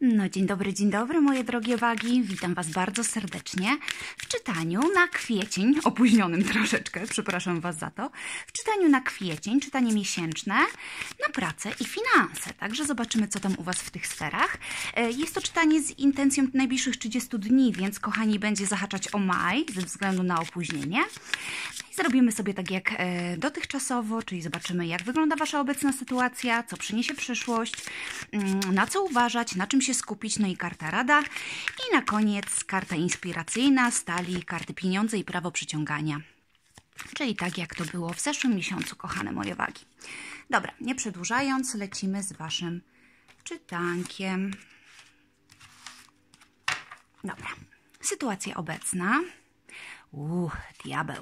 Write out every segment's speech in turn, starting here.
No dzień dobry, dzień dobry moje drogie wagi. Witam Was bardzo serdecznie w czytaniu na kwiecień, opóźnionym troszeczkę, przepraszam Was za to, w czytaniu na kwiecień, czytanie miesięczne na pracę i finanse. Także zobaczymy, co tam u Was w tych sferach. E, jest to czytanie z intencją najbliższych 30 dni, więc kochani, będzie zahaczać o maj ze względu na opóźnienie. Zrobimy sobie tak jak e, dotychczasowo, czyli zobaczymy, jak wygląda Wasza obecna sytuacja, co przyniesie przyszłość, mm, na co uważać, na czym się skupić, no i karta rada. I na koniec karta inspiracyjna, stali, karty pieniądze i prawo przyciągania. Czyli tak jak to było w zeszłym miesiącu, kochane moje wagi. Dobra, nie przedłużając, lecimy z Waszym czytankiem. Dobra, sytuacja obecna. Uuu, diabeł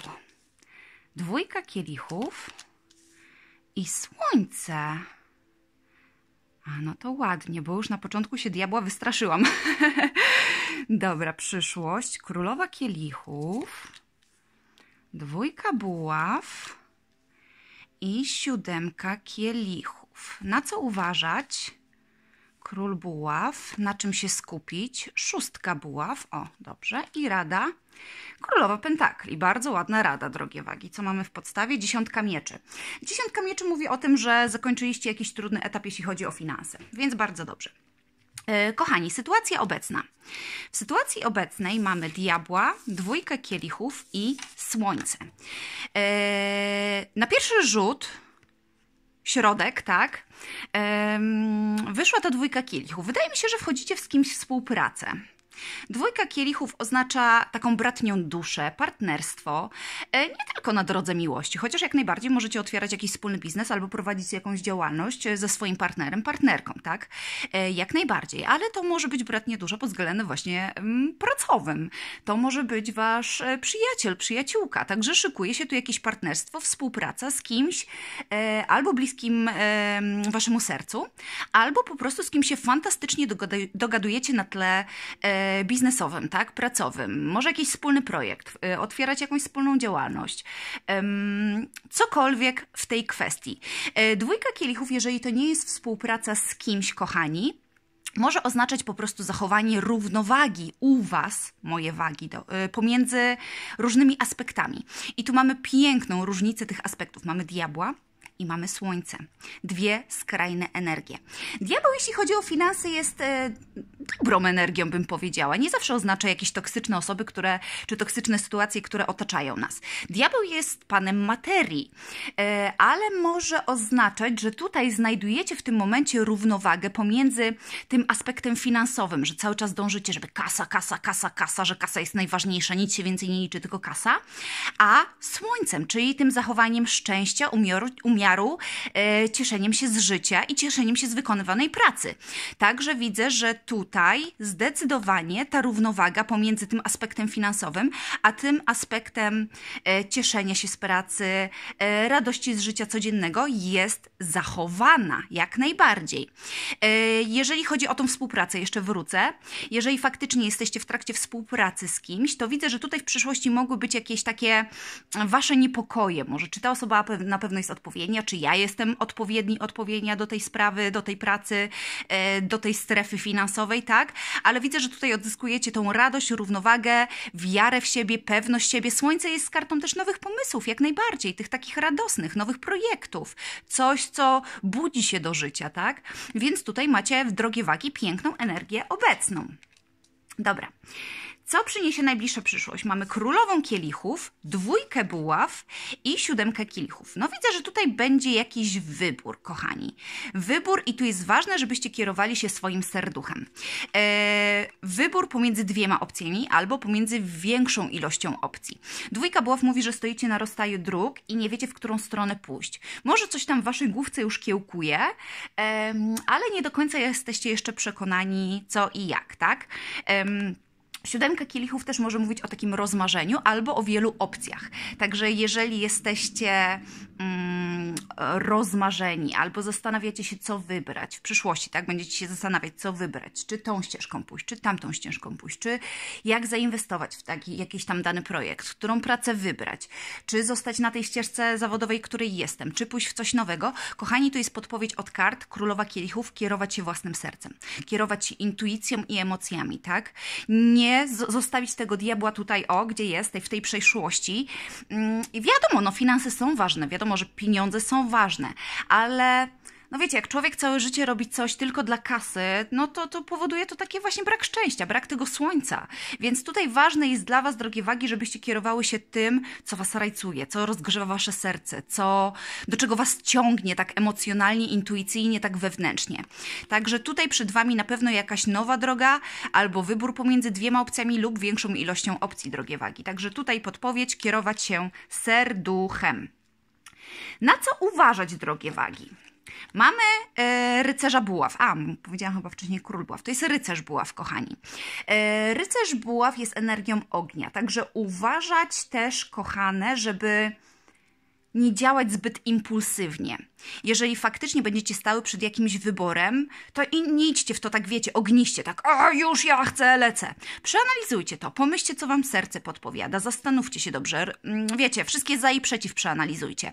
dwójka kielichów i słońce. A no to ładnie, bo już na początku się diabła wystraszyłam. Dobra, przyszłość. Królowa kielichów, dwójka buław i siódemka kielichów. Na co uważać? Król buław, na czym się skupić? Szóstka buław, o dobrze, i rada Królowa Pentakli, bardzo ładna rada, drogie wagi. Co mamy w podstawie? Dziesiątka mieczy. Dziesiątka mieczy mówi o tym, że zakończyliście jakiś trudny etap, jeśli chodzi o finanse, więc bardzo dobrze. E, kochani, sytuacja obecna. W sytuacji obecnej mamy diabła, dwójkę kielichów i słońce. E, na pierwszy rzut środek, tak, wyszła ta dwójka kielichów. Wydaje mi się, że wchodzicie w z kimś współpracę. Dwójka kielichów oznacza taką bratnią duszę, partnerstwo, e, nie tylko na drodze miłości, chociaż jak najbardziej możecie otwierać jakiś wspólny biznes albo prowadzić jakąś działalność e, ze swoim partnerem, partnerką, tak? E, jak najbardziej, ale to może być bratnie dusza pod względem właśnie mm, pracowym. To może być wasz przyjaciel, przyjaciółka, także szykuje się tu jakieś partnerstwo, współpraca z kimś albo bliskim waszemu sercu, albo po prostu z kim się fantastycznie dogadujecie na tle E, biznesowym, tak, pracowym, może jakiś wspólny projekt, e, otwierać jakąś wspólną działalność, cokolwiek w tej kwestii. E, dwójka kielichów, jeżeli to nie jest współpraca z kimś, kochani, może oznaczać po prostu zachowanie równowagi u Was, moje wagi, do, pomiędzy różnymi aspektami. I tu mamy piękną różnicę tych aspektów. Mamy diabła, i mamy słońce. Dwie skrajne energie. Diabeł, jeśli chodzi o finanse, jest dobrą energią, bym powiedziała. Nie zawsze oznacza jakieś toksyczne osoby, które, czy toksyczne sytuacje, które otaczają nas. Diabeł jest panem materii, e, ale może oznaczać, że tutaj znajdujecie w tym momencie równowagę pomiędzy tym aspektem finansowym, że cały czas dążycie, żeby kasa, kasa, kasa, kasa, że kasa jest najważniejsza, nic się więcej nie liczy, tylko kasa, a słońcem, czyli tym zachowaniem szczęścia, umioru, umiaru, e, cieszeniem się z życia i cieszeniem się z wykonywanej pracy. Także widzę, że tutaj tutaj zdecydowanie ta równowaga pomiędzy tym aspektem finansowym, a tym aspektem e, cieszenia się z pracy, e, radości z życia codziennego jest zachowana jak najbardziej. E, jeżeli chodzi o tą współpracę, jeszcze wrócę. Jeżeli faktycznie jesteście w trakcie współpracy z kimś, to widzę, że tutaj w przyszłości mogły być jakieś takie mm, wasze niepokoje. Może czy ta osoba na pewno jest odpowiednia, czy ja jestem odpowiedni, odpowiednia do tej sprawy, do tej pracy, do tej strefy finansowej, tak? tak? Ale widzę, że tutaj odzyskujecie tą radość, równowagę, wiarę w siebie, pewność siebie. Słońce jest kartą też nowych pomysłów, jak najbardziej, tych takich radosnych, nowych projektów. Coś, co budzi się do życia, tak? Więc tutaj macie w drogie wagi piękną energię obecną. Dobra. Co przyniesie najbliższa przyszłość? Mamy królową kielichów, dwójkę buław i siódemkę kielichów. No widzę, że tutaj będzie jakiś wybór, kochani. Wybór i tu jest ważne, żebyście kierowali się swoim serduchem. Eee, wybór pomiędzy dwiema opcjami albo pomiędzy większą ilością opcji. Dwójka buław mówi, że stoicie na rozstaju dróg i nie wiecie, w którą stronę pójść. Może coś tam w waszej główce już kiełkuje, eee, ale nie do końca jesteście jeszcze przekonani co i jak, tak? Eee, Siódemka kielichów też może mówić o takim rozmarzeniu albo o wielu opcjach. Także jeżeli jesteście Mm, rozmarzeni albo zastanawiacie się, co wybrać w przyszłości, tak? Będziecie się zastanawiać, co wybrać, czy tą ścieżką pójść, czy tamtą ścieżką pójść, czy jak zainwestować w taki, jakiś tam dany projekt, którą pracę wybrać, czy zostać na tej ścieżce zawodowej, której jestem, czy pójść w coś nowego. Kochani, to jest podpowiedź od kart Królowa Kielichów, kierować się własnym sercem, kierować się intuicją i emocjami, tak? Nie zostawić tego diabła tutaj, o, gdzie jest, w tej przeszłości, I mm, wiadomo, no finanse są ważne, wiadomo, wiadomo, że pieniądze są ważne, ale no wiecie, jak człowiek całe życie robi coś tylko dla kasy, no to, to powoduje to taki właśnie brak szczęścia, brak tego słońca. Więc tutaj ważne jest dla Was, drogie wagi, żebyście kierowały się tym, co Was rajcuje, co rozgrzewa Wasze serce, co, do czego Was ciągnie tak emocjonalnie, intuicyjnie, tak wewnętrznie. Także tutaj przed Wami na pewno jakaś nowa droga albo wybór pomiędzy dwiema opcjami lub większą ilością opcji, drogie wagi. Także tutaj podpowiedź kierować się serduchem. Na co uważać, drogie wagi? Mamy e, rycerza buław. A, powiedziałam chyba wcześniej król buław. To jest rycerz buław, kochani. E, rycerz buław jest energią ognia, także uważać też, kochane, żeby nie działać zbyt impulsywnie. Jeżeli faktycznie będziecie stały przed jakimś wyborem, to nie idźcie w to tak, wiecie, ogniście, tak, a już ja chcę, lecę. Przeanalizujcie to, pomyślcie, co wam serce podpowiada, zastanówcie się dobrze, mm, wiecie, wszystkie za i przeciw przeanalizujcie.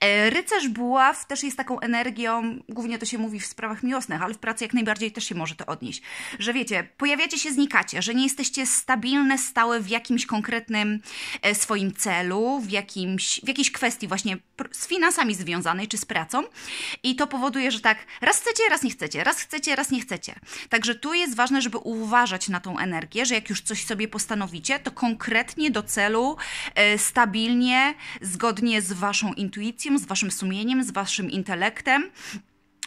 E, rycerz buław też jest taką energią, głównie to się mówi w sprawach miłosnych, ale w pracy jak najbardziej też się może to odnieść, że wiecie, pojawiacie się, znikacie, że nie jesteście stabilne, stałe w jakimś konkretnym e, swoim celu, w, jakimś, w jakiejś kwestii właśnie, właśnie z finansami związanej czy z pracą i to powoduje, że tak raz chcecie, raz nie chcecie, raz chcecie, raz nie chcecie. Także tu jest ważne, żeby uważać na tą energię, że jak już coś sobie postanowicie, to konkretnie do celu, e, stabilnie, zgodnie z waszą intuicją, z waszym sumieniem, z waszym intelektem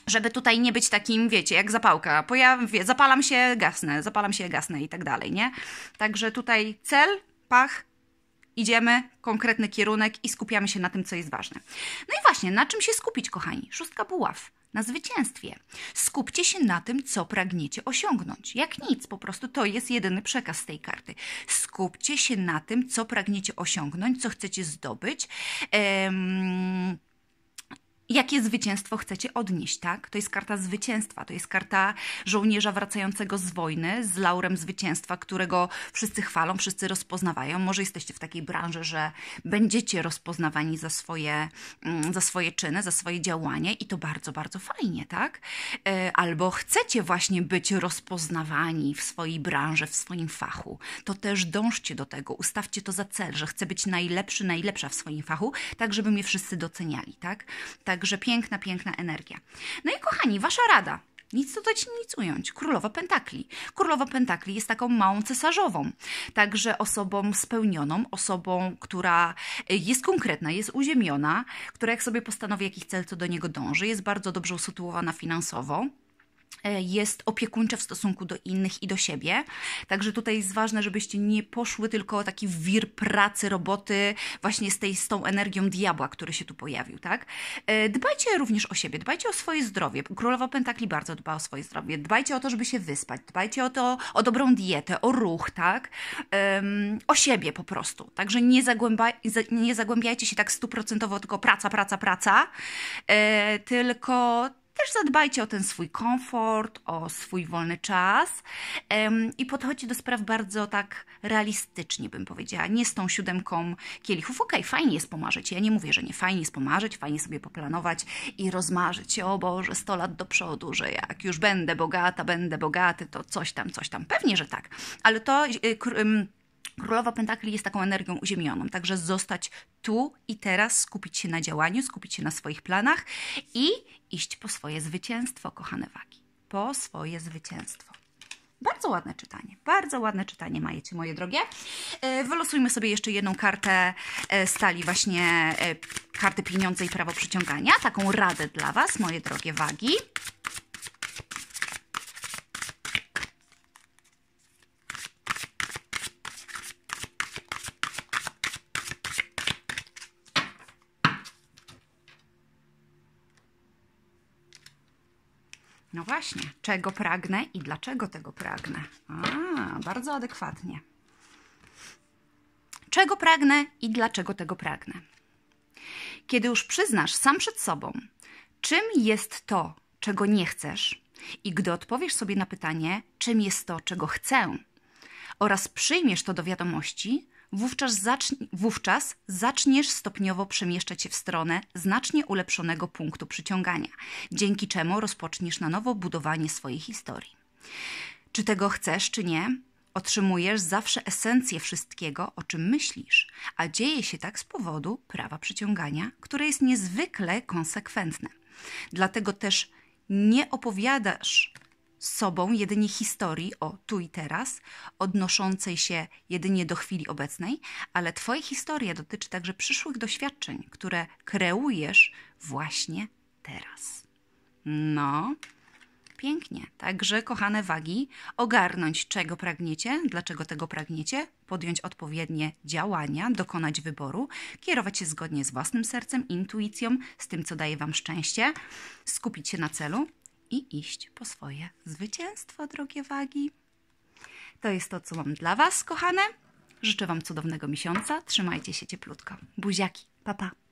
żeby tutaj nie być takim, wiecie, jak zapałka. Pojaw, zapalam się, gasnę, zapalam się, gasnę i tak dalej, nie? Także tutaj cel, pach, idziemy, konkretny kierunek i skupiamy się na tym, co jest ważne. No i właśnie, na czym się skupić, kochani? Szóstka buław. Na zwycięstwie. Skupcie się na tym, co pragniecie osiągnąć. Jak nic, po prostu to jest jedyny przekaz z tej karty. Skupcie się na tym, co pragniecie osiągnąć, co chcecie zdobyć jakie zwycięstwo chcecie odnieść, tak? To jest karta zwycięstwa, to jest karta żołnierza wracającego z wojny, z laurem zwycięstwa, którego wszyscy chwalą, wszyscy rozpoznawają. Może jesteście w takiej branży, że będziecie rozpoznawani za swoje, mm, za swoje czyny, za swoje działanie i to bardzo, bardzo fajnie, tak? E, albo chcecie właśnie być rozpoznawani w swojej branży, w swoim fachu. To też dążcie do tego, ustawcie to za cel, że chcę być najlepszy, najlepsza w swoim fachu, tak żeby mnie wszyscy doceniali, tak? tak także piękna, piękna energia. No i kochani, wasza rada. Nic dać, nic ująć. Królowa Pentakli. Królowa Pentakli jest taką małą cesarzową, także osobą spełnioną, osobą, która jest konkretna, jest uziemiona, która jak sobie postanowi, jaki cel, co do niego dąży, jest bardzo dobrze usytuowana finansowo, E, jest opiekuńcze w stosunku do innych i do siebie. Także tutaj jest ważne, żebyście nie poszły tylko taki wir pracy, roboty, właśnie z, tej, z tą energią diabła, który się tu pojawił, tak? E, dbajcie również o siebie, dbajcie o swoje zdrowie. Królowa Pentakli bardzo dba o swoje zdrowie. Dbajcie o to, żeby się wyspać, dbajcie o to, o dobrą dietę, o ruch, tak? Um, o siebie po prostu. Także nie, zagłębaj, nie zagłębiajcie się tak stuprocentowo tylko praca, praca, praca, e, tylko też zadbajcie o ten swój komfort, o swój wolny czas i podchodźcie do spraw bardzo tak realistycznie, bym powiedziała. Nie z tą siódemką kielichów. Okej, okay, fajnie jest pomarzyć. Ja nie mówię, że nie fajnie jest pomarzyć, fajnie sobie poplanować i rozmarzyć. O Boże, 100 lat do przodu, że jak już będę bogata, będę bogaty, to coś tam, coś tam. Pewnie, że tak. Ale to... Y, Królowa Pentakli jest taką energią uziemioną, także zostać tu i teraz, skupić się na działaniu, skupić się na swoich planach i iść po swoje zwycięstwo, kochane wagi. Po swoje zwycięstwo. Bardzo ładne czytanie, bardzo ładne czytanie majecie, moje drogie. E, wylosujmy sobie jeszcze jedną kartę e, stali, właśnie e, karty pieniądze i prawo przyciągania. Taką radę dla Was, moje drogie wagi. No właśnie, czego pragnę i dlaczego tego pragnę. A, bardzo adekwatnie. Czego pragnę i dlaczego tego pragnę. Kiedy już przyznasz sam przed sobą, czym jest to, czego nie chcesz, i gdy odpowiesz sobie na pytanie, czym jest to, czego chcę, oraz przyjmiesz to do wiadomości, wówczas, zacz, wówczas zaczniesz stopniowo przemieszczać się w stronę znacznie ulepszonego punktu przyciągania, dzięki czemu rozpoczniesz na nowo budowanie swojej historii. Czy tego chcesz, czy nie, otrzymujesz zawsze esencję wszystkiego, o czym myślisz, a dzieje się tak z powodu prawa przyciągania, które jest niezwykle konsekwentne. Dlatego też nie opowiadasz z sobą jedynie historii o tu i teraz, odnoszącej się jedynie do chwili obecnej, ale Twoja historia dotyczy także przyszłych doświadczeń, które kreujesz właśnie teraz. No, pięknie. Także, kochane wagi, ogarnąć czego pragniecie, dlaczego tego pragniecie, podjąć odpowiednie działania, dokonać wyboru, kierować się zgodnie z własnym sercem, intuicją, z tym, co daje Wam szczęście, skupić się na celu, i iść po swoje zwycięstwo, drogie wagi. To jest to, co mam dla Was, kochane. Życzę Wam cudownego miesiąca. Trzymajcie się cieplutko. Buziaki. Pa, pa.